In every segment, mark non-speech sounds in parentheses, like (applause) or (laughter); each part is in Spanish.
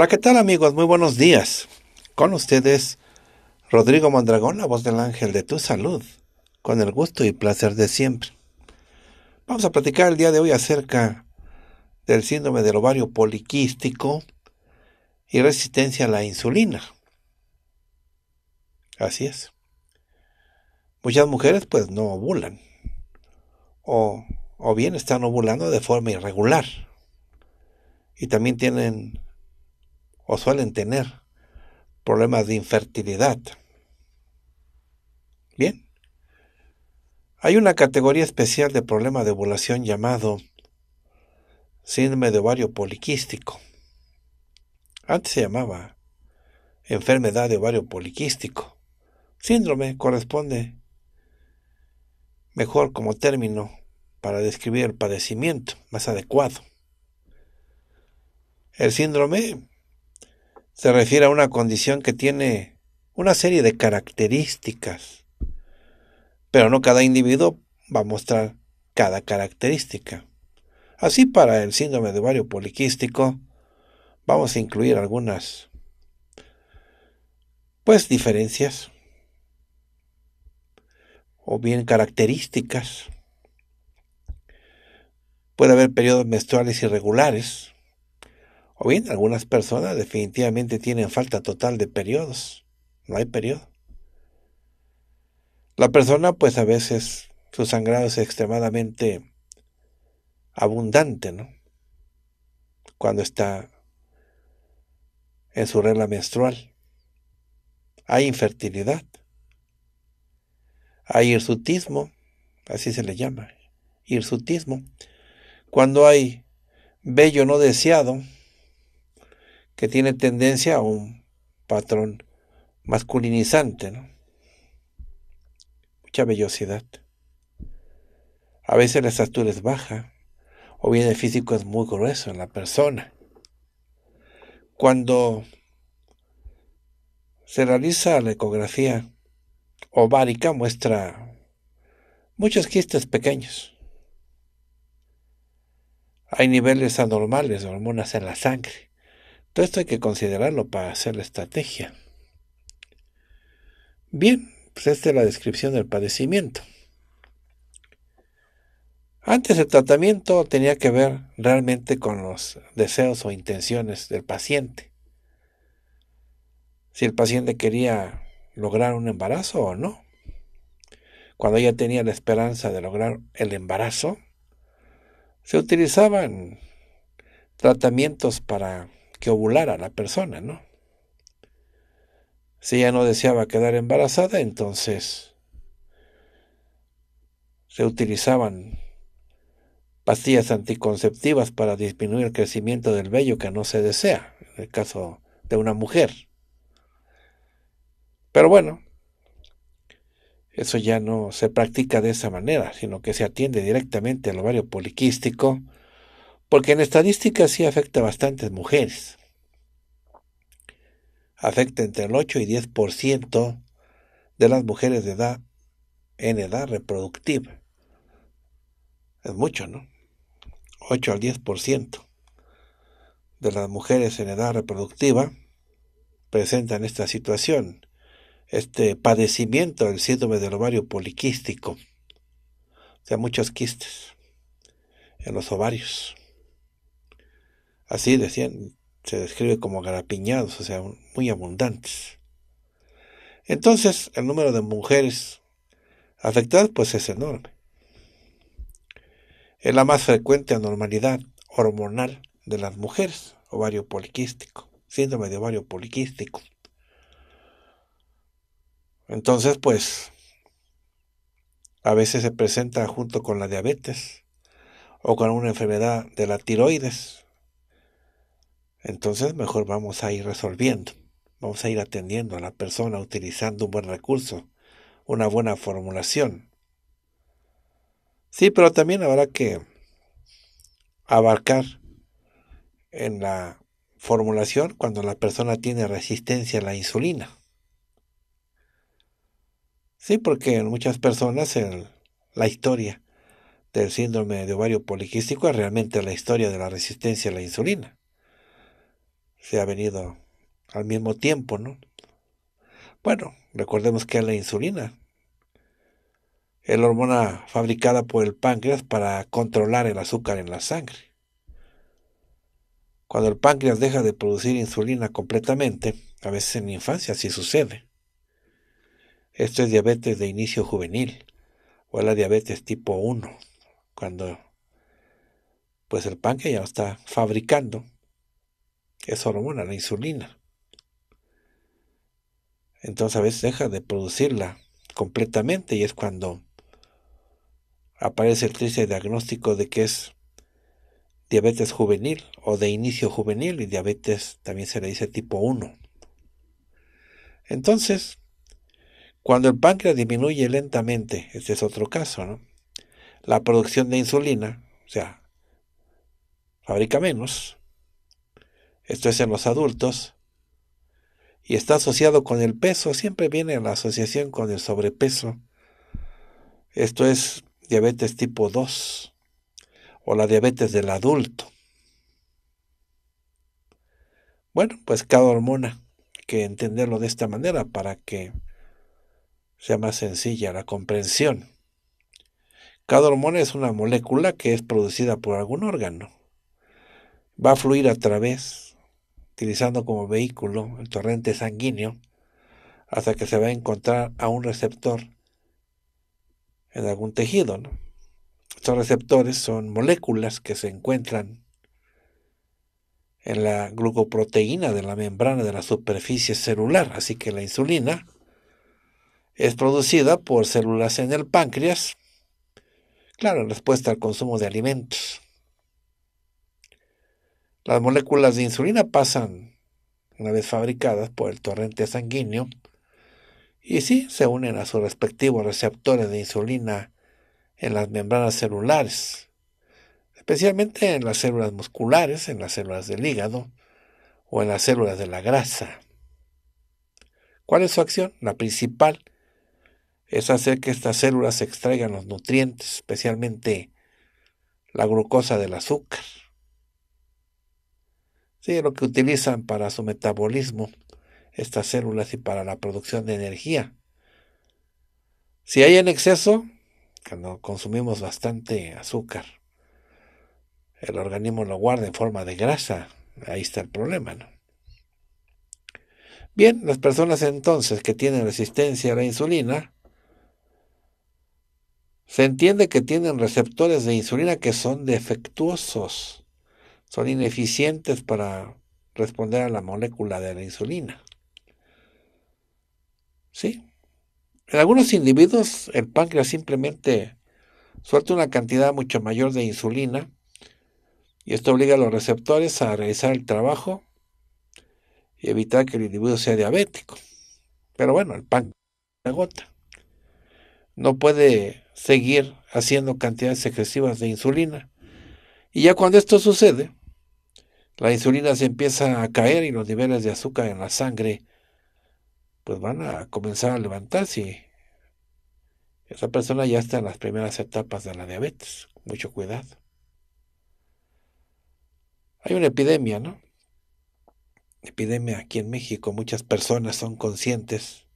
Hola, ¿qué tal amigos? Muy buenos días. Con ustedes, Rodrigo Mondragón, la voz del ángel de tu salud, con el gusto y placer de siempre. Vamos a platicar el día de hoy acerca del síndrome del ovario poliquístico y resistencia a la insulina. Así es. Muchas mujeres pues no ovulan o, o bien están ovulando de forma irregular y también tienen o suelen tener problemas de infertilidad. Bien. Hay una categoría especial de problema de ovulación llamado síndrome de ovario poliquístico. Antes se llamaba enfermedad de ovario poliquístico. Síndrome corresponde mejor como término para describir el padecimiento más adecuado. El síndrome se refiere a una condición que tiene una serie de características, pero no cada individuo va a mostrar cada característica. Así para el síndrome de ovario poliquístico vamos a incluir algunas pues diferencias o bien características. Puede haber periodos menstruales irregulares, o bien algunas personas definitivamente tienen falta total de periodos. No hay periodo. La persona pues a veces su sangrado es extremadamente abundante, ¿no? Cuando está en su regla menstrual. Hay infertilidad. Hay hirsutismo, así se le llama, hirsutismo. Cuando hay vello no deseado, que tiene tendencia a un patrón masculinizante, Mucha vellosidad. A veces la estatura es baja o bien el físico es muy grueso en la persona. Cuando se realiza la ecografía ovárica muestra muchos quistes pequeños. Hay niveles anormales de hormonas en la sangre. Todo esto hay que considerarlo para hacer la estrategia. Bien, pues esta es la descripción del padecimiento. Antes el tratamiento tenía que ver realmente con los deseos o intenciones del paciente. Si el paciente quería lograr un embarazo o no. Cuando ella tenía la esperanza de lograr el embarazo, se utilizaban tratamientos para que ovulara la persona, ¿no? Si ella no deseaba quedar embarazada, entonces se utilizaban pastillas anticonceptivas para disminuir el crecimiento del vello que no se desea, en el caso de una mujer. Pero bueno, eso ya no se practica de esa manera, sino que se atiende directamente al ovario poliquístico porque en estadística sí afecta a bastantes mujeres. Afecta entre el 8 y 10% de las mujeres de edad en edad reproductiva. Es mucho, ¿no? 8 al 10% de las mujeres en edad reproductiva presentan esta situación, este padecimiento del síndrome del ovario poliquístico. O sea, muchos quistes en los ovarios. Así decían, se describe como garapiñados, o sea, muy abundantes. Entonces, el número de mujeres afectadas pues es enorme. Es la más frecuente anormalidad hormonal de las mujeres, ovario poliquístico, síndrome de ovario poliquístico. Entonces, pues, a veces se presenta junto con la diabetes o con una enfermedad de la tiroides, entonces mejor vamos a ir resolviendo, vamos a ir atendiendo a la persona utilizando un buen recurso, una buena formulación. Sí, pero también habrá que abarcar en la formulación cuando la persona tiene resistencia a la insulina. Sí, porque en muchas personas la historia del síndrome de ovario poliquístico es realmente la historia de la resistencia a la insulina se ha venido al mismo tiempo, ¿no? Bueno, recordemos que es la insulina. Es la hormona fabricada por el páncreas para controlar el azúcar en la sangre. Cuando el páncreas deja de producir insulina completamente, a veces en infancia sí sucede. Esto es diabetes de inicio juvenil o la diabetes tipo 1, cuando pues el páncreas ya no está fabricando esa hormona, la insulina. Entonces a veces deja de producirla completamente y es cuando aparece el triste diagnóstico de que es diabetes juvenil o de inicio juvenil y diabetes también se le dice tipo 1. Entonces, cuando el páncreas disminuye lentamente, este es otro caso, ¿no? La producción de insulina, o sea, fabrica menos, esto es en los adultos, y está asociado con el peso, siempre viene la asociación con el sobrepeso. Esto es diabetes tipo 2 o la diabetes del adulto. Bueno, pues cada hormona que entenderlo de esta manera para que sea más sencilla la comprensión. Cada hormona es una molécula que es producida por algún órgano. Va a fluir a través utilizando como vehículo el torrente sanguíneo hasta que se va a encontrar a un receptor en algún tejido. Estos receptores son moléculas que se encuentran en la glucoproteína de la membrana de la superficie celular, así que la insulina es producida por células en el páncreas, claro, en respuesta al consumo de alimentos. Las moléculas de insulina pasan, una vez fabricadas, por el torrente sanguíneo y sí se unen a sus respectivos receptores de insulina en las membranas celulares, especialmente en las células musculares, en las células del hígado o en las células de la grasa. ¿Cuál es su acción? La principal es hacer que estas células extraigan los nutrientes, especialmente la glucosa del azúcar. Sí, lo que utilizan para su metabolismo, estas células y para la producción de energía. Si hay en exceso, cuando consumimos bastante azúcar, el organismo lo guarda en forma de grasa. Ahí está el problema, ¿no? Bien, las personas entonces que tienen resistencia a la insulina, se entiende que tienen receptores de insulina que son defectuosos son ineficientes para responder a la molécula de la insulina. ¿Sí? En algunos individuos el páncreas simplemente suelta una cantidad mucho mayor de insulina y esto obliga a los receptores a realizar el trabajo y evitar que el individuo sea diabético. Pero bueno, el páncreas agota. No puede seguir haciendo cantidades excesivas de insulina. Y ya cuando esto sucede, la insulina se empieza a caer y los niveles de azúcar en la sangre pues van a comenzar a levantarse. Esa persona ya está en las primeras etapas de la diabetes. Mucho cuidado. Hay una epidemia, ¿no? Epidemia aquí en México. Muchas personas son conscientes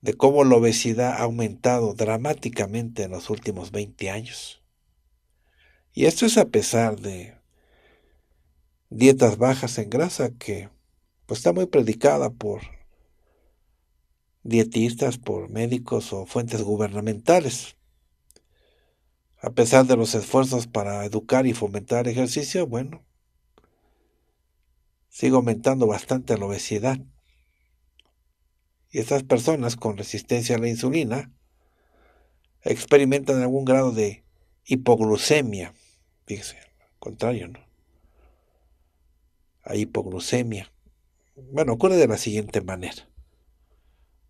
de cómo la obesidad ha aumentado dramáticamente en los últimos 20 años. Y esto es a pesar de dietas bajas en grasa que pues, está muy predicada por dietistas, por médicos o fuentes gubernamentales. A pesar de los esfuerzos para educar y fomentar ejercicio, bueno, sigue aumentando bastante la obesidad. Y estas personas con resistencia a la insulina experimentan algún grado de hipoglucemia. fíjense, al contrario, ¿no? a hipoglucemia. Bueno, ocurre de la siguiente manera.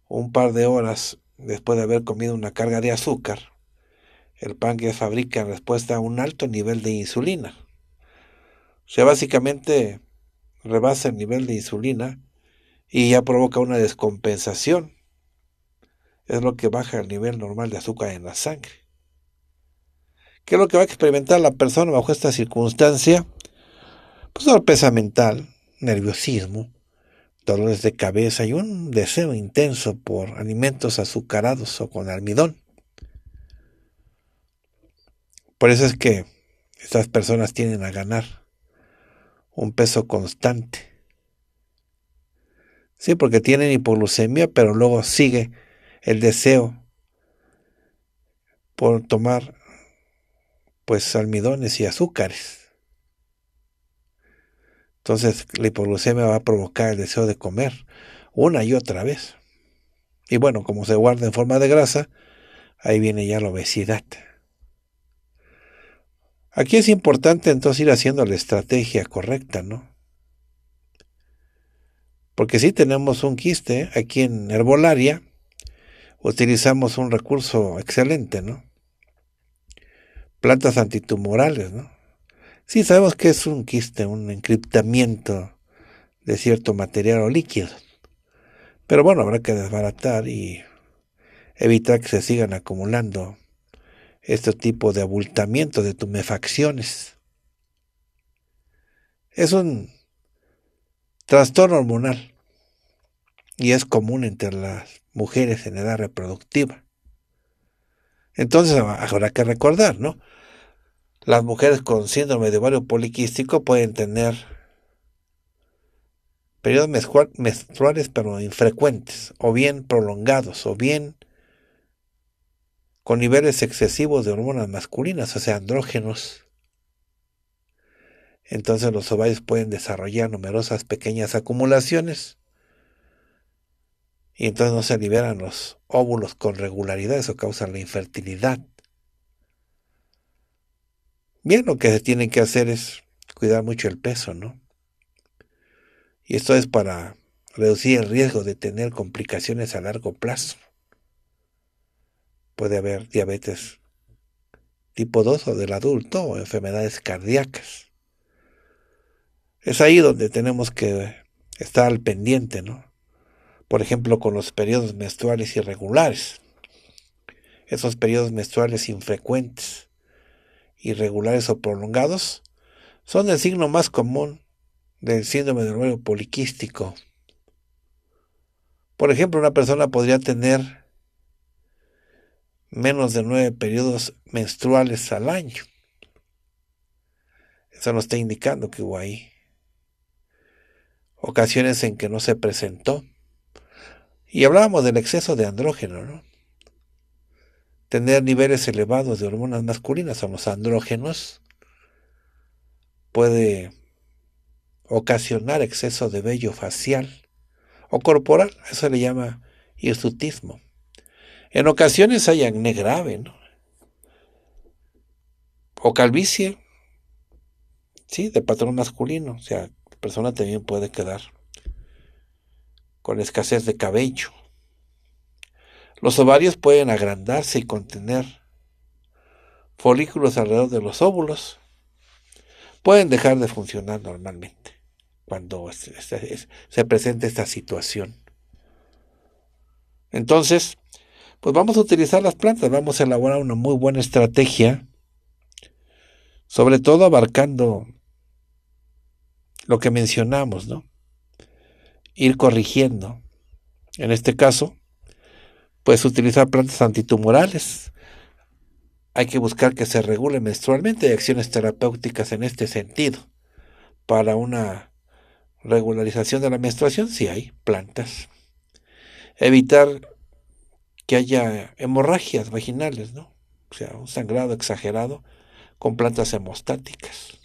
Un par de horas después de haber comido una carga de azúcar, el páncreas fabrica en respuesta a un alto nivel de insulina. O sea, básicamente rebasa el nivel de insulina y ya provoca una descompensación. Es lo que baja el nivel normal de azúcar en la sangre. ¿Qué es lo que va a experimentar la persona bajo esta circunstancia? pues, sorpresa mental, nerviosismo, dolores de cabeza y un deseo intenso por alimentos azucarados o con almidón. Por eso es que estas personas tienen a ganar un peso constante. Sí, porque tienen hipoglucemia, pero luego sigue el deseo por tomar pues almidones y azúcares. Entonces la hipoglucemia va a provocar el deseo de comer una y otra vez. Y bueno, como se guarda en forma de grasa, ahí viene ya la obesidad. Aquí es importante entonces ir haciendo la estrategia correcta, ¿no? Porque si tenemos un quiste ¿eh? aquí en herbolaria, utilizamos un recurso excelente, ¿no? Plantas antitumorales, ¿no? Sí, sabemos que es un quiste, un encriptamiento de cierto material o líquido. Pero bueno, habrá que desbaratar y evitar que se sigan acumulando este tipo de abultamiento, de tumefacciones. Es un trastorno hormonal y es común entre las mujeres en edad reproductiva. Entonces habrá que recordar, ¿no? Las mujeres con síndrome de ovario poliquístico pueden tener periodos menstruales pero infrecuentes, o bien prolongados, o bien con niveles excesivos de hormonas masculinas, o sea, andrógenos. Entonces los ovarios pueden desarrollar numerosas pequeñas acumulaciones y entonces no se liberan los óvulos con regularidad, eso causa la infertilidad. Bien, lo que se tienen que hacer es cuidar mucho el peso, ¿no? Y esto es para reducir el riesgo de tener complicaciones a largo plazo. Puede haber diabetes tipo 2 o del adulto o enfermedades cardíacas. Es ahí donde tenemos que estar al pendiente, ¿no? Por ejemplo, con los periodos menstruales irregulares. Esos periodos menstruales infrecuentes irregulares o prolongados, son el signo más común del síndrome del ovario poliquístico. Por ejemplo, una persona podría tener menos de nueve periodos menstruales al año. Eso nos está indicando que hubo ahí ocasiones en que no se presentó. Y hablábamos del exceso de andrógeno, ¿no? tener niveles elevados de hormonas masculinas, o los andrógenos, puede ocasionar exceso de vello facial o corporal, eso le llama hirsutismo. En ocasiones hay acné grave, ¿no? O calvicie, sí, de patrón masculino, o sea, la persona también puede quedar con escasez de cabello. Los ovarios pueden agrandarse y contener folículos alrededor de los óvulos. Pueden dejar de funcionar normalmente cuando se, presente presenta esta situación. Entonces, pues vamos a utilizar las plantas, vamos a elaborar una muy buena estrategia, sobre todo abarcando lo que mencionamos, ¿no? Ir corrigiendo. En este caso, pues utilizar plantas antitumorales. Hay que buscar que se regule menstrualmente y acciones terapéuticas en este sentido. Para una regularización de la menstruación, si hay plantas. Evitar que haya hemorragias vaginales, ¿no? O sea, un sangrado exagerado con plantas hemostáticas.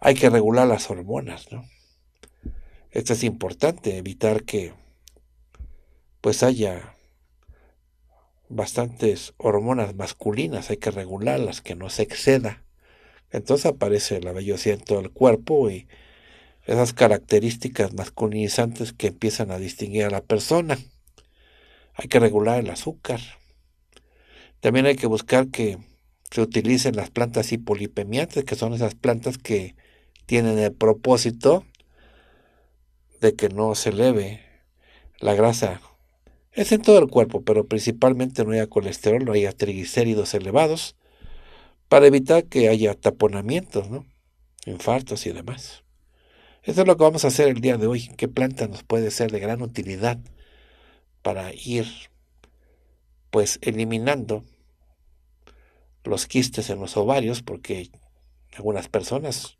Hay que regular las hormonas, ¿no? Esto es importante, evitar que pues haya bastantes hormonas masculinas, hay que regularlas, que no se exceda. Entonces aparece la vellosidad en todo el cuerpo y esas características masculinizantes que empiezan a distinguir a la persona. Hay que regular el azúcar. También hay que buscar que se utilicen las plantas hipolipemiantes, que son esas plantas que tienen el propósito de que no se eleve la grasa es en todo el cuerpo, pero principalmente no haya colesterol, no haya triglicéridos elevados, para evitar que haya taponamientos, ¿no? infartos y demás. Eso es lo que vamos a hacer el día de hoy. ¿Qué planta nos puede ser de gran utilidad para ir pues eliminando los quistes en los ovarios? Porque algunas personas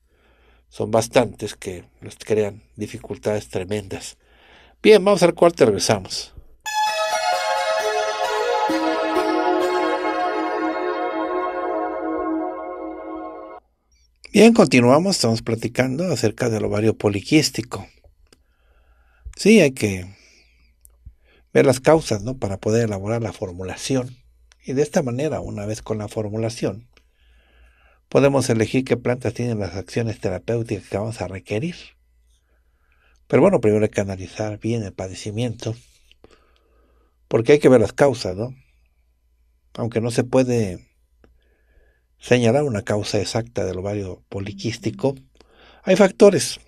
son bastantes que nos crean dificultades tremendas. Bien, vamos al cuarto y regresamos. Bien, continuamos, estamos platicando acerca del ovario poliquístico. Sí, hay que ver las causas, ¿no? Para poder elaborar la formulación. Y de esta manera, una vez con la formulación, podemos elegir qué plantas tienen las acciones terapéuticas que vamos a requerir. Pero bueno, primero hay que analizar bien el padecimiento, porque hay que ver las causas, ¿no? Aunque no se puede señalar una causa exacta del ovario poliquístico, hay factores.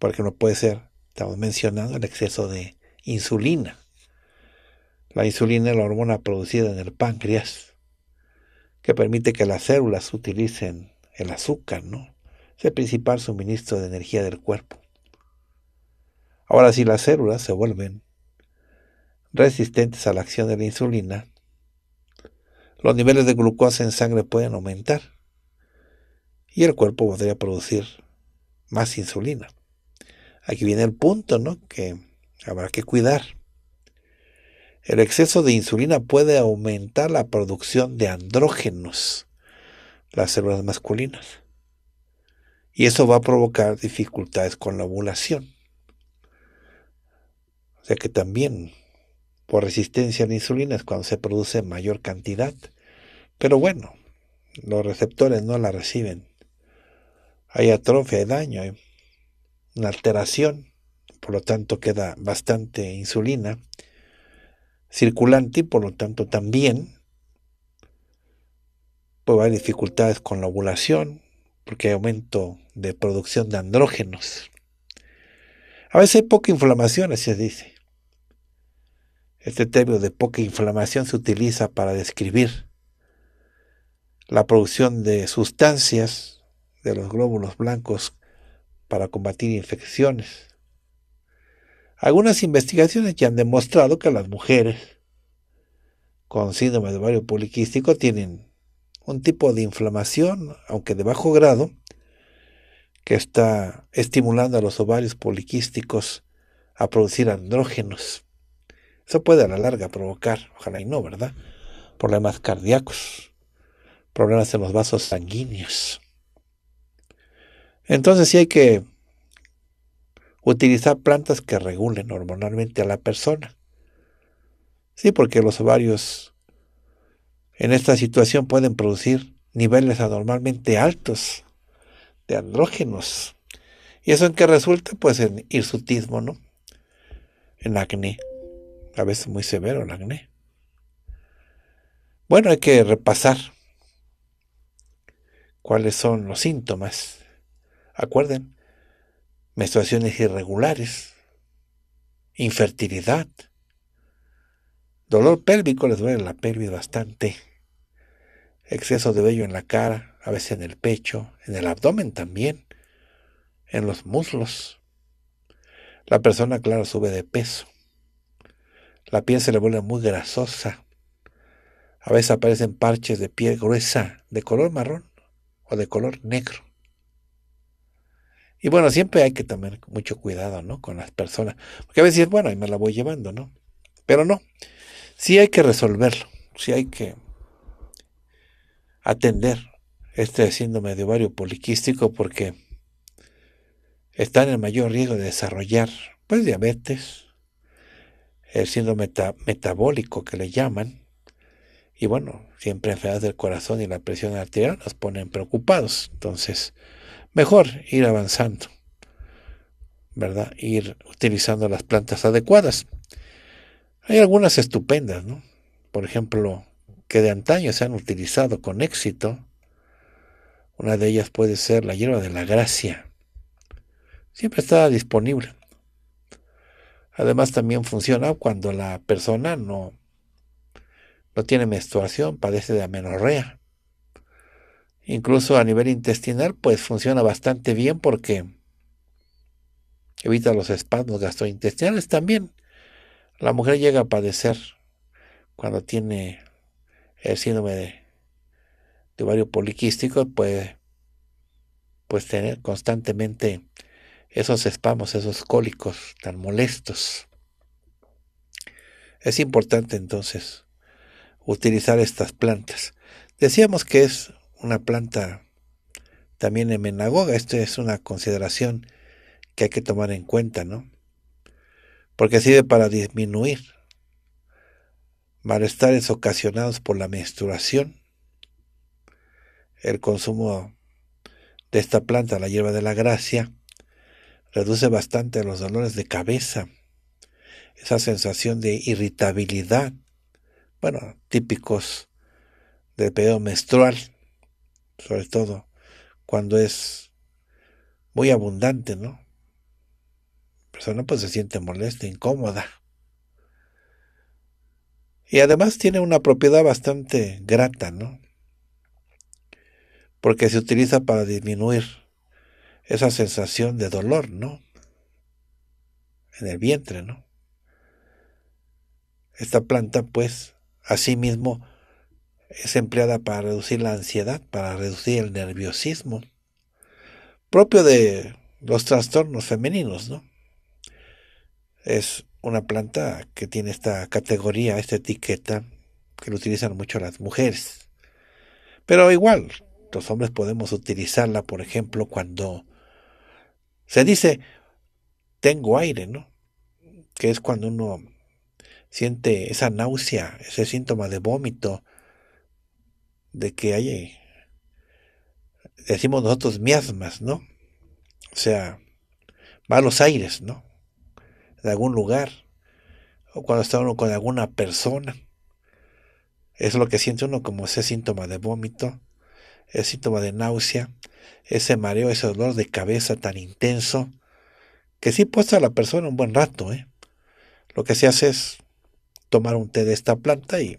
Por no puede ser, estamos mencionando, el exceso de insulina. La insulina es la hormona producida en el páncreas que permite que las células utilicen el azúcar, ¿no? Es el principal suministro de energía del cuerpo. Ahora, si las células se vuelven resistentes a la acción de la insulina, los niveles de glucosa en sangre pueden aumentar y el cuerpo podría producir más insulina. Aquí viene el punto, ¿no? Que habrá que cuidar. El exceso de insulina puede aumentar la producción de andrógenos, las células masculinas. Y eso va a provocar dificultades con la ovulación. O sea que también por resistencia a la insulina es cuando se produce mayor cantidad. Pero bueno, los receptores no la reciben. Hay atrofia, hay daño, hay una alteración, por lo tanto queda bastante insulina circulante y por lo tanto también puede haber dificultades con la ovulación porque hay aumento de producción de andrógenos. A veces hay poca inflamación, así se dice. Este término de poca inflamación se utiliza para describir la producción de sustancias de los glóbulos blancos para combatir infecciones. Algunas investigaciones ya han demostrado que las mujeres con síndrome de ovario poliquístico tienen un tipo de inflamación, aunque de bajo grado, que está estimulando a los ovarios poliquísticos a producir andrógenos. Eso puede a la larga provocar, ojalá y no, ¿verdad? Problemas cardíacos, problemas en los vasos sanguíneos. Entonces sí hay que utilizar plantas que regulen hormonalmente a la persona. Sí, porque los ovarios en esta situación pueden producir niveles anormalmente altos de andrógenos. ¿Y eso en qué resulta? Pues en hirsutismo, ¿no? En acné a veces muy severo el acné. Bueno, hay que repasar cuáles son los síntomas. Acuerden, menstruaciones irregulares, infertilidad, dolor pélvico, les duele la pelvis bastante, exceso de vello en la cara, a veces en el pecho, en el abdomen también, en los muslos. La persona, claro, sube de peso. La piel se le vuelve muy grasosa. A veces aparecen parches de piel gruesa, de color marrón o de color negro. Y bueno, siempre hay que tener mucho cuidado, ¿no? Con las personas. Porque a veces, bueno, y me la voy llevando, ¿no? Pero no. Sí hay que resolverlo. Sí hay que atender este síndrome de ovario poliquístico porque están en mayor riesgo de desarrollar, pues, diabetes, el síndrome metabólico que le llaman. Y bueno, siempre enfermedades del corazón y la presión arterial nos ponen preocupados. Entonces, mejor ir avanzando, ¿verdad? Ir utilizando las plantas adecuadas. Hay algunas estupendas, ¿no? Por ejemplo, que de antaño se han utilizado con éxito. Una de ellas puede ser la hierba de la gracia. Siempre está disponible. Además también funciona cuando la persona no, no tiene menstruación, padece de amenorrea. Incluso a nivel intestinal, pues funciona bastante bien porque evita los espasmos gastrointestinales también. La mujer llega a padecer cuando tiene el síndrome de, ovario poliquístico, puede pues tener constantemente esos espamos, esos cólicos tan molestos. Es importante entonces utilizar estas plantas. Decíamos que es una planta también emenagoga, esto es una consideración que hay que tomar en cuenta, ¿no? Porque sirve para disminuir malestares ocasionados por la menstruación, el consumo de esta planta, la hierba de la gracia, reduce bastante los dolores de cabeza, esa sensación de irritabilidad, bueno, típicos del periodo menstrual, sobre todo cuando es muy abundante, ¿no? La persona pues se siente molesta, incómoda. Y además tiene una propiedad bastante grata, ¿no? Porque se utiliza para disminuir esa sensación de dolor, ¿no? En el vientre, ¿no? Esta planta, pues, asimismo, es empleada para reducir la ansiedad, para reducir el nerviosismo, propio de los trastornos femeninos, ¿no? Es una planta que tiene esta categoría, esta etiqueta, que lo utilizan mucho las mujeres. Pero igual, los hombres podemos utilizarla, por ejemplo, cuando se dice, tengo aire, ¿no? Que es cuando uno siente esa náusea, ese síntoma de vómito, de que hay, eh, decimos nosotros, miasmas, ¿no? O sea, malos aires, ¿no? De algún lugar, o cuando está uno con alguna persona. es lo que siente uno como ese síntoma de vómito el síntoma de náusea, ese mareo, ese dolor de cabeza tan intenso, que sí puesta a la persona un buen rato. ¿eh? Lo que se hace es tomar un té de esta planta y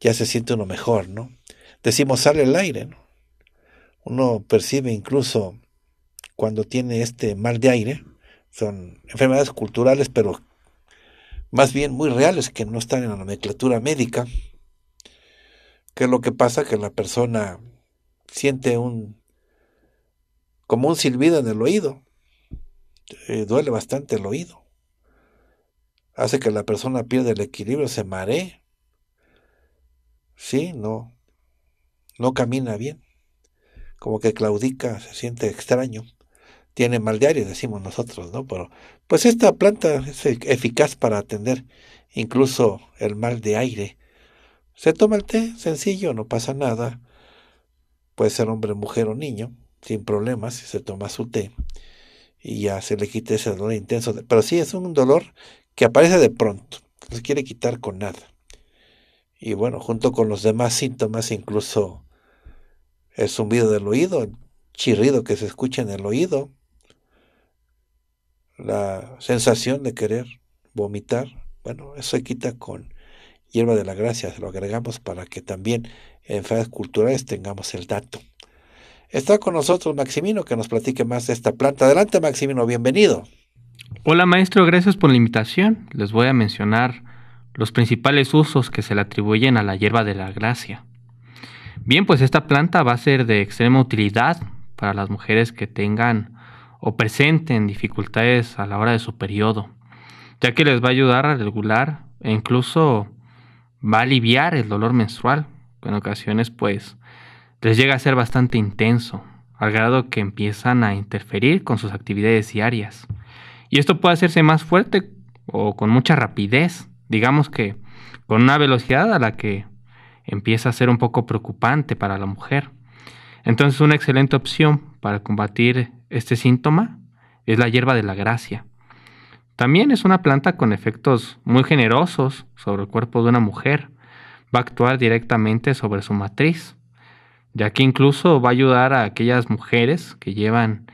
ya se siente uno mejor, ¿no? Decimos sale el aire, ¿no? Uno percibe incluso cuando tiene este mal de aire, son enfermedades culturales, pero más bien muy reales que no están en la nomenclatura médica. ¿Qué es lo que pasa? Que la persona siente un como un silbido en el oído. Eh, duele bastante el oído. Hace que la persona pierda el equilibrio, se maree. Sí, no. No camina bien. Como que claudica, se siente extraño. Tiene mal de aire, decimos nosotros, ¿no? Pero pues esta planta es e-, eficaz para atender incluso el mal de aire se toma el té, sencillo, no pasa nada. Puede ser hombre, mujer o niño, sin problemas, si se toma su té y ya se le quita ese dolor intenso. Pero sí, es un dolor que aparece de pronto, no se quiere quitar con nada. Y bueno, junto con los demás síntomas, incluso el zumbido del oído, el chirrido que se escucha en el oído, la sensación de querer vomitar, bueno, eso se quita con hierba de la gracia, se lo agregamos para que también en ferias culturales tengamos el dato. Está con nosotros Maximino que nos platique más de esta planta. Adelante Maximino, bienvenido. Hola maestro, gracias por la invitación. Les voy a mencionar los principales usos que se le atribuyen a la hierba de la gracia. Bien, pues esta planta va a ser de extrema utilidad para las mujeres que tengan o presenten dificultades a la hora de su periodo, ya que les va a ayudar a regular e incluso va a aliviar el dolor menstrual, que en ocasiones pues les llega a ser bastante intenso, al grado que empiezan a interferir con sus actividades diarias. Y esto puede hacerse más fuerte o con mucha rapidez, digamos que con una velocidad a la que empieza a ser un poco preocupante para la mujer. Entonces una excelente opción para combatir este síntoma es la hierba de la gracia. También es una planta con efectos muy generosos sobre el cuerpo de una mujer. Va a actuar directamente sobre su matriz, ya que incluso va a ayudar a aquellas mujeres que llevan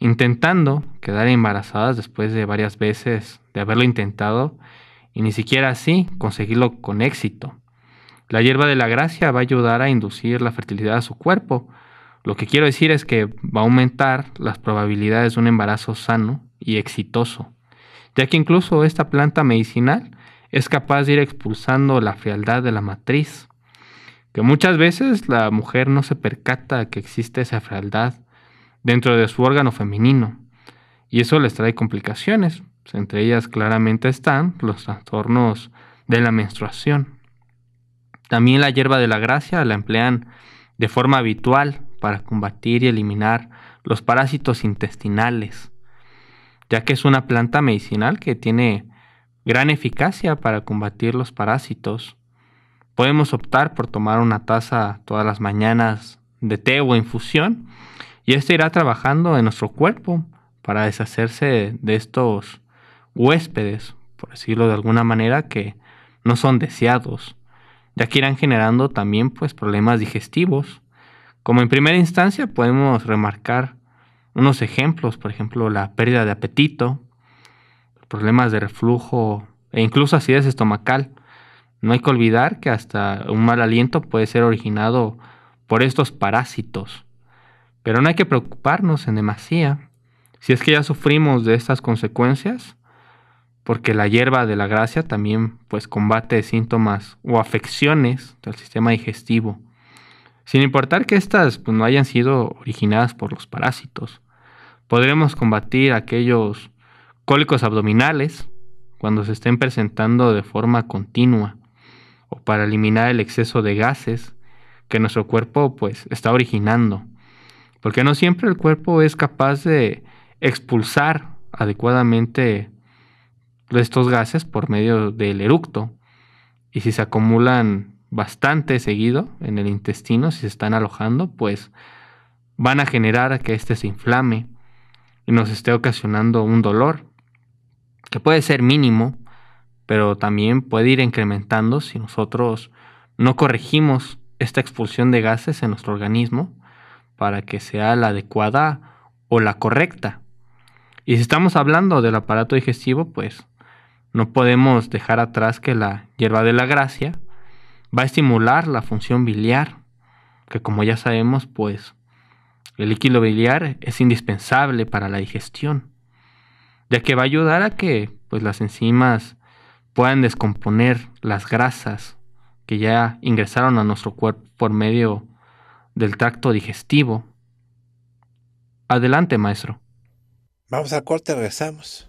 intentando quedar embarazadas después de varias veces de haberlo intentado y ni siquiera así conseguirlo con éxito. La hierba de la gracia va a ayudar a inducir la fertilidad a su cuerpo. Lo que quiero decir es que va a aumentar las probabilidades de un embarazo sano y exitoso ya que incluso esta planta medicinal es capaz de ir expulsando la frialdad de la matriz, que muchas veces la mujer no se percata que existe esa frialdad dentro de su órgano femenino, y eso les trae complicaciones, entre ellas claramente están los trastornos de la menstruación. También la hierba de la gracia la emplean de forma habitual para combatir y eliminar los parásitos intestinales, ya que es una planta medicinal que tiene gran eficacia para combatir los parásitos. Podemos optar por tomar una taza todas las mañanas de té o infusión y esto irá trabajando en nuestro cuerpo para deshacerse de estos huéspedes, por decirlo de alguna manera, que no son deseados, ya que irán generando también pues, problemas digestivos. Como en primera instancia podemos remarcar unos ejemplos, por ejemplo, la pérdida de apetito, problemas de reflujo e incluso acidez estomacal. No hay que olvidar que hasta un mal aliento puede ser originado por estos parásitos. Pero no hay que preocuparnos en demasía. Si es que ya sufrimos de estas consecuencias, porque la hierba de la gracia también pues combate síntomas o afecciones del sistema digestivo sin importar que éstas pues, no hayan sido originadas por los parásitos. Podremos combatir aquellos cólicos abdominales cuando se estén presentando de forma continua o para eliminar el exceso de gases que nuestro cuerpo pues está originando. Porque no siempre el cuerpo es capaz de expulsar adecuadamente estos gases por medio del eructo. Y si se acumulan bastante seguido en el intestino, si se están alojando, pues van a generar que éste se inflame y nos esté ocasionando un dolor, que puede ser mínimo, pero también puede ir incrementando si nosotros no corregimos esta expulsión de gases en nuestro organismo para que sea la adecuada o la correcta. Y si estamos hablando del aparato digestivo, pues no podemos dejar atrás que la hierba de la gracia va a estimular la función biliar, que como ya sabemos, pues el líquido biliar es indispensable para la digestión, ya que va a ayudar a que pues, las enzimas puedan descomponer las grasas que ya ingresaron a nuestro cuerpo por medio del tracto digestivo. Adelante, maestro. Vamos al corte, regresamos.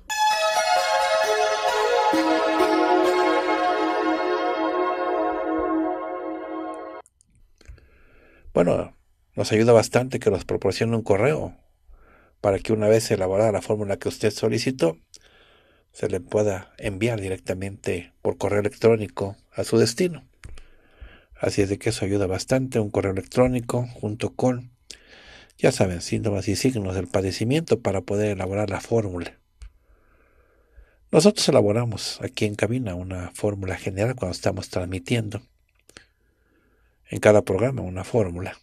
Bueno, nos ayuda bastante que nos proporcione un correo para que una vez elaborada la fórmula que usted solicitó, se le pueda enviar directamente por correo electrónico a su destino. Así es de que eso ayuda bastante, un correo electrónico junto con, ya saben, síntomas y signos del padecimiento para poder elaborar la fórmula. Nosotros elaboramos aquí en cabina una fórmula general cuando estamos transmitiendo en cada programa una fórmula.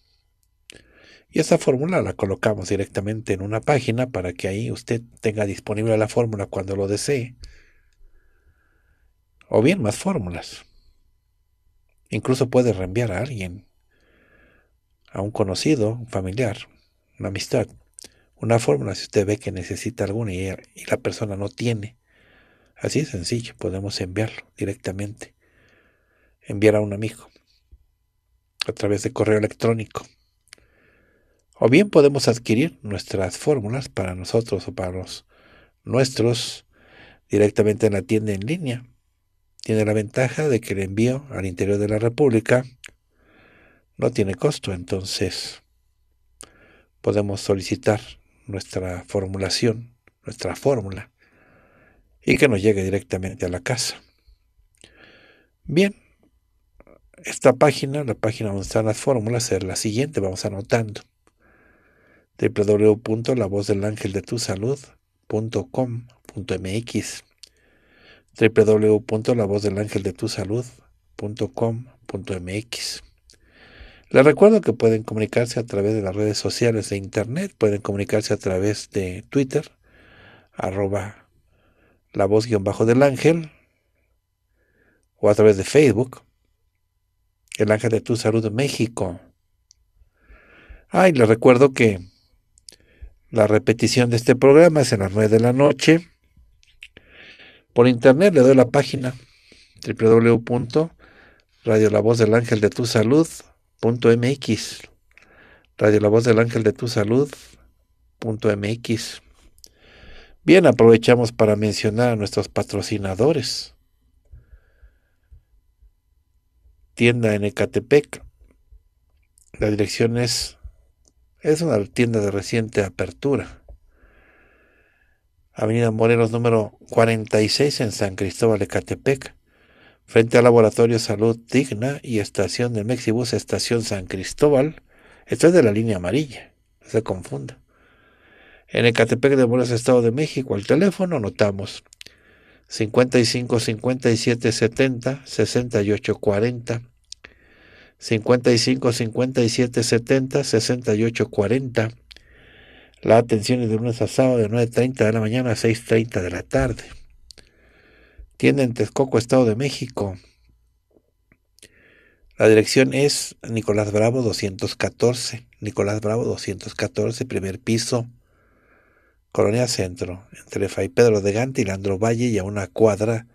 Y esa fórmula la colocamos directamente en una página para que ahí usted tenga disponible la fórmula cuando lo desee. O bien más fórmulas. Incluso puede reenviar a alguien, a un conocido, un familiar, una amistad, una fórmula si usted ve que necesita alguna y, la persona no tiene. Así es sencillo, podemos enviarlo directamente. Enviar a un amigo a través de correo electrónico. O bien podemos adquirir nuestras fórmulas para nosotros o para los nuestros directamente en la tienda en línea. Tiene la ventaja de que el envío al interior de la República no tiene costo, entonces podemos solicitar nuestra formulación, nuestra fórmula, y que nos llegue directamente a la casa. Bien, esta página, la página donde están las fórmulas, es la siguiente, vamos anotando. www.lavozdelangeldetusalud.com.mx www.lavozdelangeldetusalud.com.mx Les recuerdo que pueden comunicarse a través de las redes sociales de internet, pueden comunicarse a través de Twitter, arroba la voz-del ángel, o a través de Facebook, el ángel de tu salud México. Ay, les recuerdo que la repetición de este programa es a las 9 de la noche. Por internet le doy la página www.radiolavozdelangeldetusalud.mx Radio La Voz del Ángel de Tu Salud.mx Bien, aprovechamos para mencionar a nuestros patrocinadores. tienda en Ecatepec. La dirección es, es una tienda de reciente apertura. Avenida Morelos número 46 en San Cristóbal, Ecatepec, frente al Laboratorio Salud Digna y estación de Mexibus, estación San Cristóbal. Esto es de la línea amarilla, no se confunda. En Ecatepec de Morelos, Estado de México, al teléfono notamos 55 57 70 68 40 55 57 70 68 40 la atención es de lunes a sábado de 9.30 de la mañana a 6.30 de la tarde. Tienda en Texcoco, Estado de México. La dirección es Nicolás Bravo 214. Nicolás Bravo 214, primer piso. Colonia Centro, entre Fray Pedro de Gante y Landro Valle y a una cuadra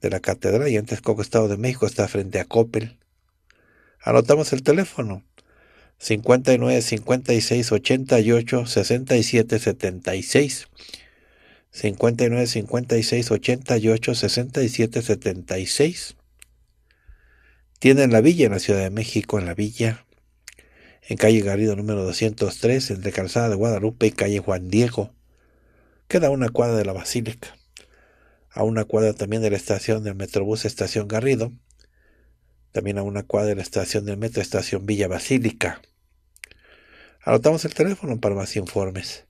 de la catedral y antes Coco Estado de México está frente a Coppel. Anotamos el teléfono 59 56 88 67 76 59 56 88 67 76 Tiene en la villa en la Ciudad de México en la villa en calle Garrido número 203 entre Calzada de Guadalupe y calle Juan Diego queda a una cuadra de la Basílica, a una cuadra también de la estación del Metrobús Estación Garrido, también a una cuadra de la estación del Metro Estación Villa Basílica. Anotamos el teléfono para más informes.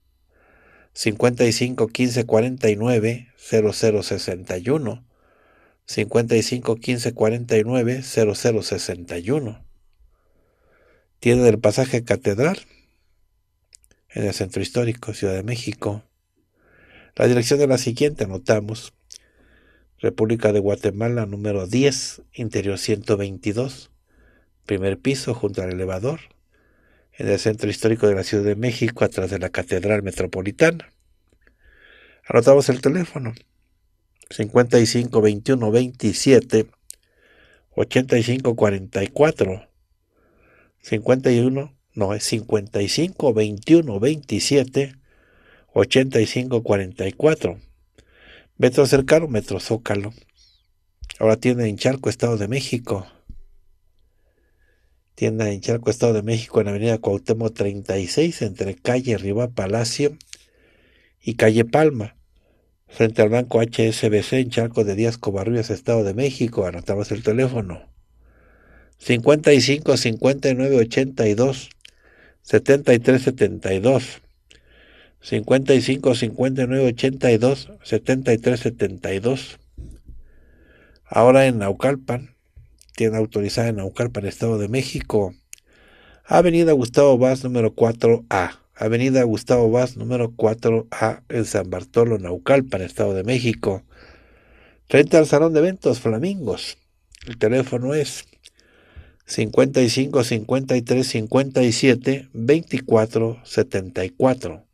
55 15 49 0061 55 15 49 0061 Tiene del Pasaje Catedral en el Centro Histórico Ciudad de México la dirección de la siguiente, anotamos. República de Guatemala, número 10, interior 122, primer piso junto al elevador, en el centro histórico de la Ciudad de México, atrás de la Catedral Metropolitana. Anotamos el teléfono. 55 21 27 85 44 51 no es 55 21 27 8544. Metro cercano, Metro Zócalo. Ahora tienda en Charco, Estado de México. Tienda en Charco, Estado de México, en Avenida Cuauhtémoc 36, entre calle Riva Palacio y calle Palma. Frente al banco HSBC en Charco de Díaz Covarrubias, Estado de México. Anotamos el teléfono. 55 59 82 73 72 55 59 82 73 72. Ahora en Naucalpan, tiene autorizada en Naucalpan, Estado de México. Avenida Gustavo Vaz número 4A. Avenida Gustavo Vaz número 4A en San Bartolo, Naucalpan, Estado de México. Frente al Salón de Eventos Flamingos. El teléfono es 55 53 57 24 74.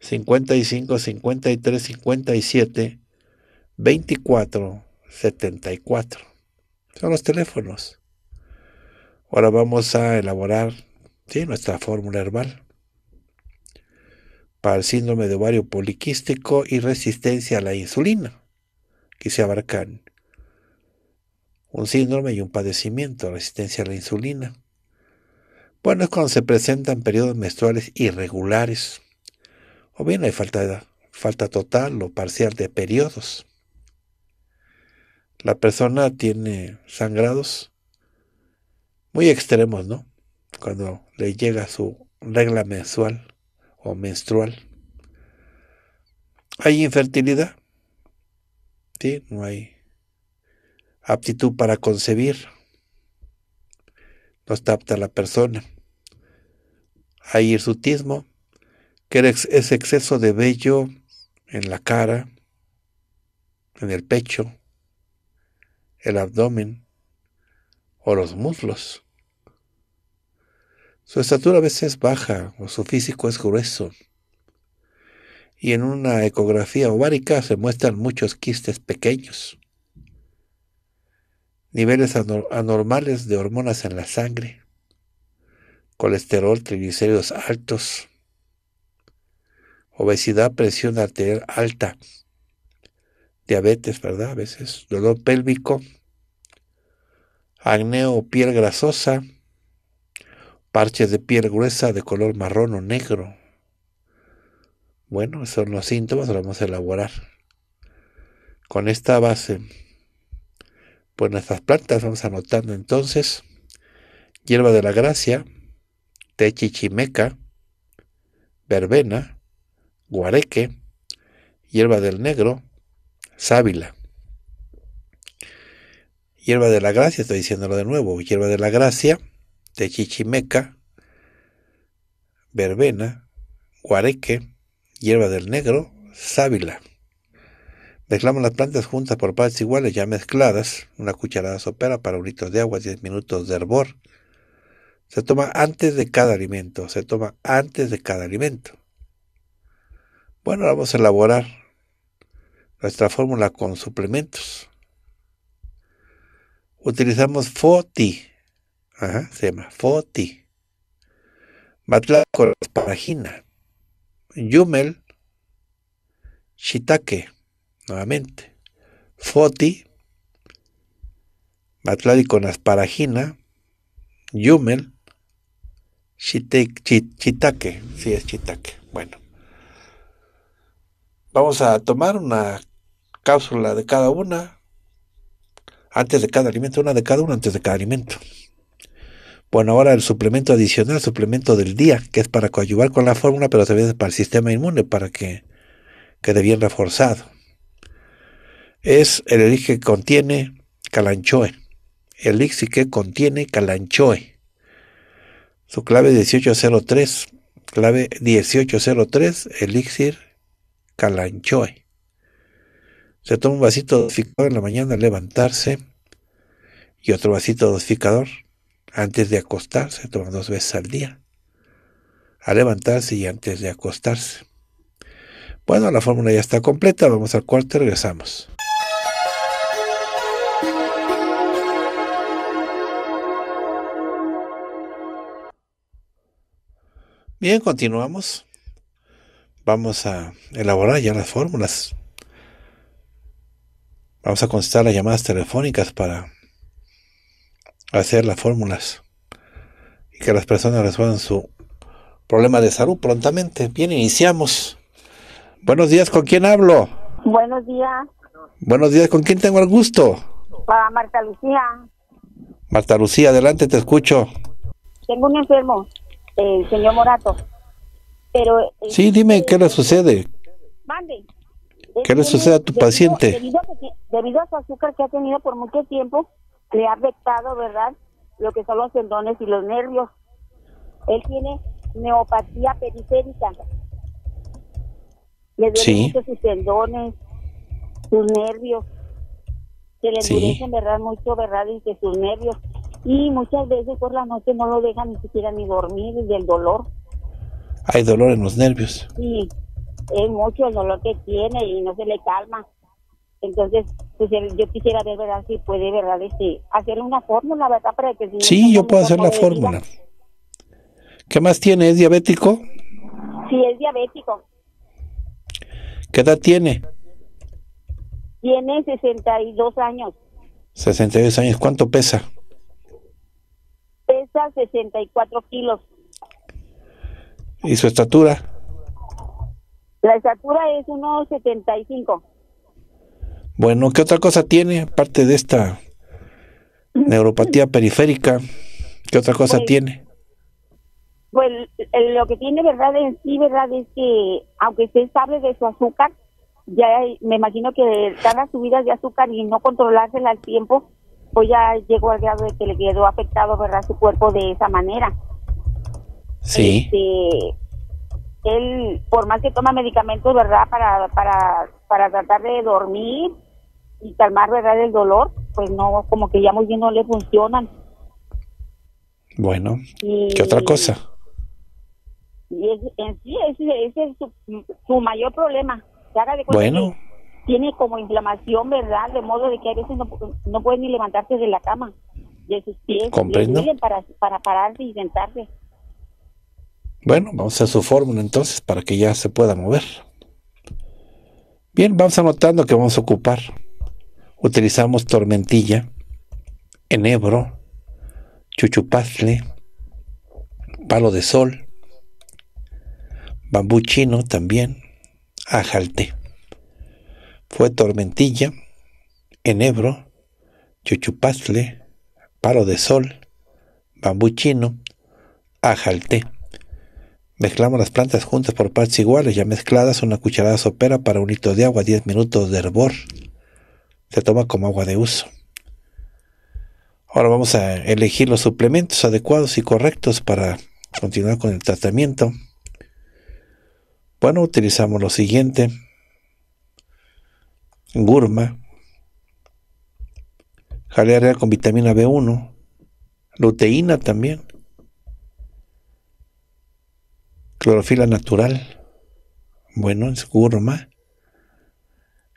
55, 53, 57, 24, 74. Son los teléfonos. Ahora vamos a elaborar nuestra fórmula herbal para el síndrome de ovario poliquístico y resistencia a la insulina, que se abarcan un síndrome y un padecimiento, resistencia a la insulina. Bueno, es cuando se presentan periodos menstruales irregulares o bien hay falta, falta total o parcial de periodos. La persona tiene sangrados muy extremos, ¿no? Cuando le llega su regla mensual o menstrual. Hay infertilidad. Sí, no hay aptitud para concebir. No está apta la persona. Hay irsutismo que es ese exceso de vello en la cara, en el pecho, el abdomen o los muslos. Su estatura a veces es baja o su físico es grueso. Y en una ecografía ovárica se muestran muchos quistes pequeños, niveles anormales de hormonas en la sangre, colesterol, triglicéridos altos, obesidad, presión arterial alta, diabetes, ¿verdad? A veces dolor pélvico, acné o piel grasosa, parches de piel gruesa de color marrón o negro. Bueno, son los síntomas, los vamos a elaborar. Con esta base, pues nuestras plantas vamos anotando entonces hierba de la gracia, techichimeca, verbena, guareque, hierba del negro, sábila. Hierba de la gracia, estoy diciéndolo de nuevo, hierba de la gracia, de chichimeca, verbena, guareque, hierba del negro, sábila. Mezclamos las plantas juntas por partes iguales, ya mezcladas, una cucharada sopera para un litro de agua, 10 minutos de hervor. Se toma antes de cada alimento, se toma antes de cada alimento. Bueno, vamos a elaborar nuestra fórmula con suplementos. Utilizamos FOTI. Ajá, se llama FOTI. con asparagina, Yumel. Shiitake. Nuevamente. FOTI. con asparagina, Yumel. Shiitake. Sí, es shiitake. Bueno. Vamos a tomar una cápsula de cada una antes de cada alimento, una de cada una antes de cada alimento. Bueno, ahora el suplemento adicional, suplemento del día, que es para coadyuvar con la fórmula, pero también es para el sistema inmune, para que quede bien reforzado. Es el elixir que contiene calanchoe. elixir que contiene calanchoe. Su clave 1803. Clave 1803, elixir Calanchoe. Se toma un vasito dosificador en la mañana al levantarse y otro vasito dosificador antes de acostarse, se toma dos veces al día, al levantarse y antes de acostarse. Bueno, la fórmula ya está completa, vamos al cuarto y regresamos. Bien, continuamos vamos a elaborar ya las fórmulas. Vamos a contestar las llamadas telefónicas para hacer las fórmulas y que las personas resuelvan su problema de salud prontamente. Bien, iniciamos. Buenos días, ¿con quién hablo? Buenos días. Buenos días, ¿con quién tengo el gusto? Para Marta Lucía. Marta Lucía, adelante, te escucho. Tengo un enfermo, el señor Morato. Pero... Sí, este, dime, ¿qué le sucede? Mande. ¿Qué le este, sucede a tu paciente? Debido a, su azúcar que ha tenido por mucho tiempo, le ha afectado, ¿verdad? Lo que son los tendones y los nervios. Él tiene neopatía periférica. Le duele mucho sus tendones, sus nervios. Se le endurecen, ¿verdad? Mucho, ¿verdad? Y sus nervios. Y muchas veces por la noche no lo dejan ni siquiera ni dormir del dolor hay dolor en los nervios. Sí, es mucho el dolor que tiene y no se le calma. Entonces, pues eh, yo quisiera ver, ¿verdad? Si puede, ¿verdad? Este, hacer una fórmula, ¿verdad? Para que si sí, yo puedo hacer la fórmula. ¿Qué más tiene? ¿Es diabético? Sí, es diabético. ¿Qué edad tiene? Tiene 62 años. 62 años. ¿Cuánto pesa? Pesa 64 kilos. ¿Y su estatura? La estatura es 1,75. Bueno, ¿qué otra cosa tiene aparte de esta (clears throat) neuropatía periférica? ¿Qué otra cosa pues, tiene? Pues lo que tiene, ¿verdad? En sí, ¿verdad? Es que aunque se estable de su azúcar, ya me imagino que las subidas de azúcar y no controlársela al tiempo, pues ya llegó al grado de que le quedó afectado, ¿verdad? Su cuerpo de esa manera. Sí. Este, él, por más que toma medicamentos, ¿verdad? Para, para, para tratar de dormir y calmar, ¿verdad? El dolor, pues no, como que ya muy bien no le funcionan. Bueno, ¿qué otra cosa? Y en sí, ese, es su, su, mayor problema. De Tiene como inflamación, ¿verdad? De modo de que a veces no, no puede ni levantarse de la cama, de sus pies. Para, para pararse y sentarse. Bueno, vamos a su fórmula entonces para que ya se pueda mover. Bien, vamos anotando que vamos a ocupar. Utilizamos tormentilla, enebro, chuchupazle, palo de sol, bambú chino también, ajalte. Fue tormentilla, enebro, chuchupazle, palo de sol, bambú chino, ajalte. Mezclamos las plantas juntas por partes iguales, ya mezcladas, una cucharada sopera para un litro de agua, 10 minutos de hervor. Se toma como agua de uso. Ahora vamos a elegir los suplementos adecuados y correctos para continuar con el tratamiento. Bueno, utilizamos lo siguiente. Gurma. Jalea real con vitamina B1. Luteína también. clorofila natural, bueno, es gurma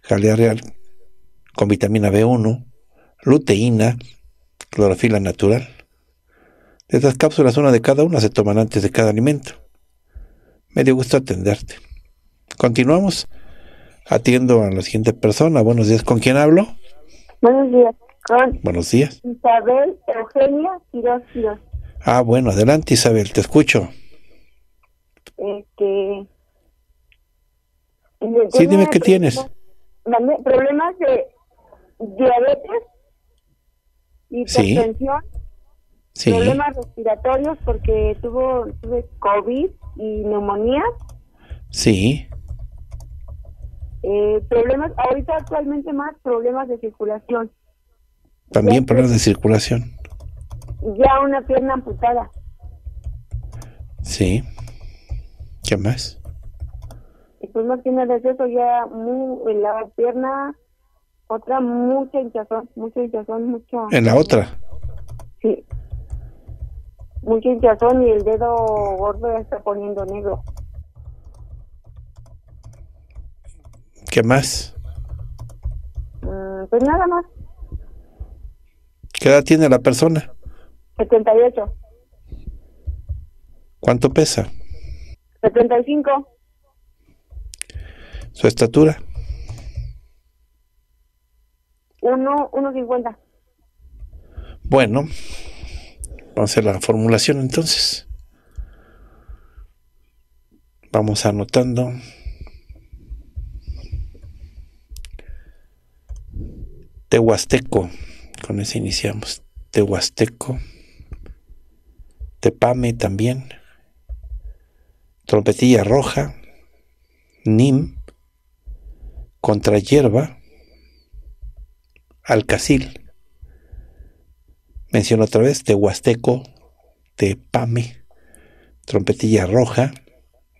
jalea real con vitamina B1, luteína, clorofila natural. De estas cápsulas, una de cada una se toman antes de cada alimento. Me dio gusto atenderte. Continuamos. Atiendo a la siguiente persona. Buenos días. ¿Con quién hablo? Buenos días. Con Buenos días. Isabel Eugenia Ah, bueno, adelante Isabel, te escucho. Este, sí, dime qué tienes. Problemas de diabetes, Y sí. problemas respiratorios porque tuvo tuve COVID y neumonía. Sí. Eh, problemas, ahorita actualmente más problemas de circulación. También problemas de circulación. Ya una pierna amputada. Sí. ¿Qué más? Después pues más que ya muy, en la pierna, otra mucha hinchazón, mucha hinchazón, mucha... ¿En la otra? Sí. mucha hinchazón y el dedo gordo está poniendo negro. ¿Qué más? Mm, pues nada más. ¿Qué edad tiene la persona? 78. ¿Cuánto pesa? 75. ¿Su estatura? 1, 1.50. Bueno, vamos a hacer la formulación entonces. Vamos anotando. Tehuasteco, con ese iniciamos. Tehuasteco. Tepame también trompetilla roja, nim, contra hierba, alcacil. Menciono otra vez tehuasteco, tepame, de trompetilla roja,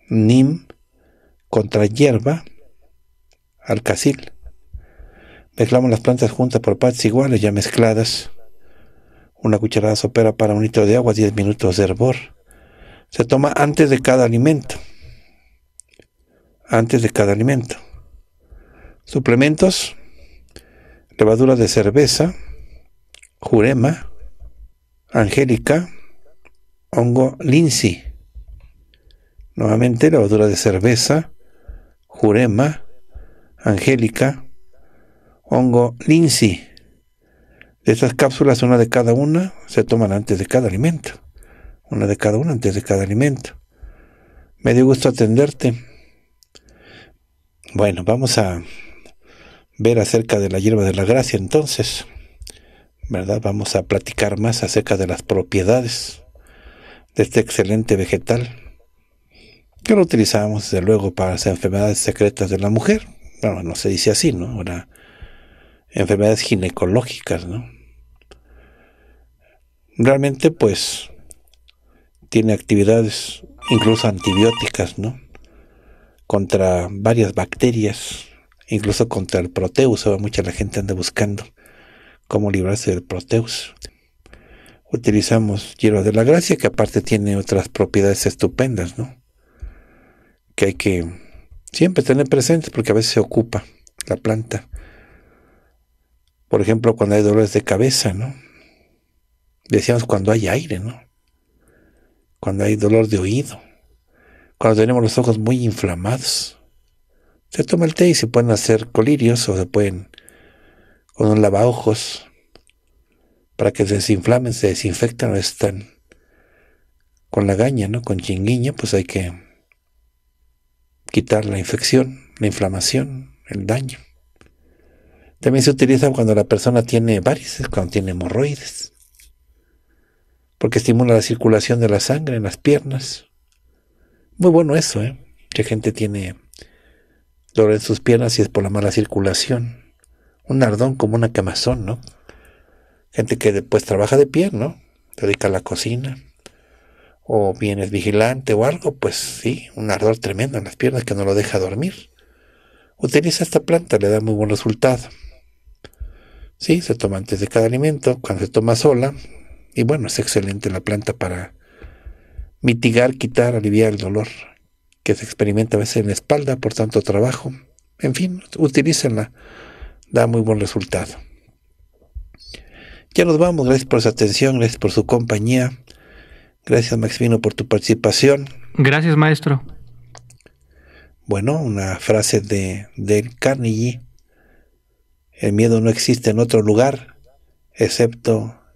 nim, contra hierba, alcacil. Mezclamos las plantas juntas por partes iguales, ya mezcladas. Una cucharada sopera para un litro de agua, 10 minutos de hervor se toma antes de cada alimento. Antes de cada alimento. Suplementos, levadura de cerveza, jurema, angélica, hongo linsi. Nuevamente, levadura de cerveza, jurema, angélica, hongo linsi. Estas cápsulas, una de cada una, se toman antes de cada alimento una de cada una antes de cada alimento. Me dio gusto atenderte. Bueno, vamos a ver acerca de la hierba de la gracia entonces, ¿verdad? Vamos a platicar más acerca de las propiedades de este excelente vegetal que lo utilizábamos desde luego para las enfermedades secretas de la mujer. Bueno, no se dice así, ¿no? Ahora, enfermedades ginecológicas, ¿no? Realmente, pues, tiene actividades incluso antibióticas, ¿no? Contra varias bacterias, incluso contra el proteus. Ahora mucha la gente anda buscando cómo librarse del proteus. Utilizamos hierba de la gracia, que aparte tiene otras propiedades estupendas, ¿no? Que hay que siempre tener presentes porque a veces se ocupa la planta. Por ejemplo, cuando hay dolores de cabeza, ¿no? Decíamos cuando hay aire, ¿no? cuando hay dolor de oído, cuando tenemos los ojos muy inflamados. Se toma el té y se pueden hacer colirios o se pueden con un lavaojos para que se desinflamen, se desinfectan o están con la gaña, ¿no? Con chinguiña, pues hay que quitar la infección, la inflamación, el daño. También se utiliza cuando la persona tiene varices, cuando tiene hemorroides porque estimula la circulación de la sangre en las piernas. Muy bueno eso, ¿eh? Mucha gente tiene dolor en sus piernas y es por la mala circulación. Un ardón como una camazón, ¿no? Gente que después trabaja de pie, ¿no? Dedica a la cocina. O bien es vigilante o algo, pues sí, un ardor tremendo en las piernas que no lo deja dormir. Utiliza esta planta, le da muy buen resultado. Sí, se toma antes de cada alimento. Cuando se toma sola, y bueno, es excelente la planta para mitigar, quitar, aliviar el dolor que se experimenta a veces en la espalda por tanto trabajo. En fin, utilícenla. Da muy buen resultado. Ya nos vamos. Gracias por su atención, gracias por su compañía. Gracias, Maximino, por tu participación. Gracias, maestro. Bueno, una frase de Carnegie. El miedo no existe en otro lugar, excepto